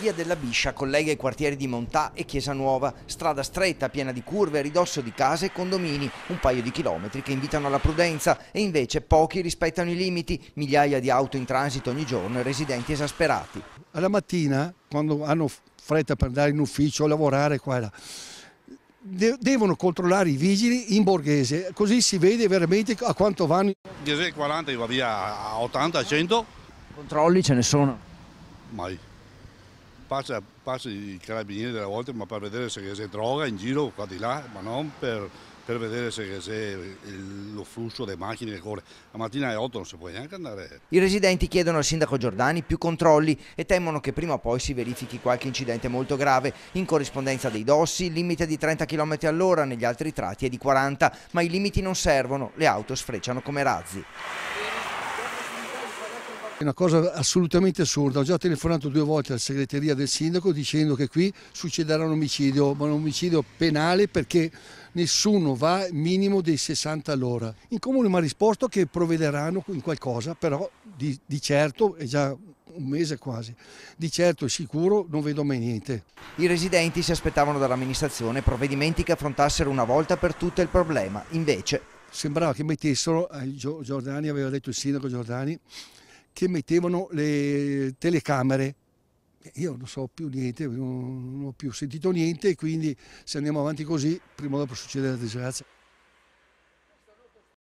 Via della Biscia collega i quartieri di Montà e Chiesa Nuova, strada stretta piena di curve a ridosso di case e condomini, un paio di chilometri che invitano alla prudenza e invece pochi rispettano i limiti, migliaia di auto in transito ogni giorno e residenti esasperati. Alla mattina, quando hanno fretta per andare in ufficio, lavorare qua e là, devono controllare i vigili in borghese, così si vede veramente a quanto vanno. Diesel 40 va via a 80, 100. Controlli ce ne sono? Mai passa, passa i carabinieri delle volte ma per vedere se c'è droga in giro qua di là, ma non per, per vedere se c'è lo flusso delle macchine che corre. La mattina alle 8 non si può neanche andare. I residenti chiedono al sindaco Giordani più controlli e temono che prima o poi si verifichi qualche incidente molto grave. In corrispondenza dei dossi, limite di 30 km all'ora, negli altri tratti è di 40, ma i limiti non servono, le auto sfrecciano come razzi. È una cosa assolutamente assurda, ho già telefonato due volte alla segreteria del sindaco dicendo che qui succederà un omicidio, ma un omicidio penale perché nessuno va minimo dei 60 all'ora. In comune mi ha risposto che provvederanno in qualcosa, però di, di certo è già un mese quasi. Di certo e sicuro non vedo mai niente. I residenti si aspettavano dall'amministrazione provvedimenti che affrontassero una volta per tutte il problema, invece... Sembrava che mettessero, eh, Giordani aveva detto il sindaco Giordani, che mettevano le telecamere. Io non so più niente, non ho più sentito niente, quindi se andiamo avanti così, prima o dopo succede la disgrazia.